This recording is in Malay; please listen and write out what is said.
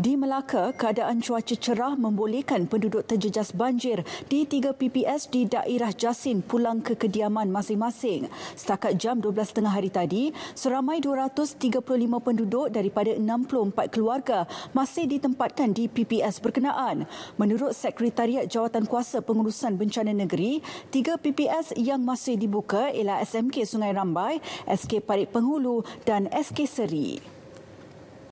Di Melaka, keadaan cuaca cerah membolehkan penduduk terjejas banjir di tiga PPS di daerah Jasin pulang ke kediaman masing-masing. Setakat jam 12.30 hari tadi, seramai 235 penduduk daripada 64 keluarga masih ditempatkan di PPS berkenaan. Menurut Sekretariat Jawatan Kuasa Pengurusan Bencana Negeri, tiga PPS yang masih dibuka ialah SMK Sungai Rambai, SK Parit Penghulu dan SK Seri.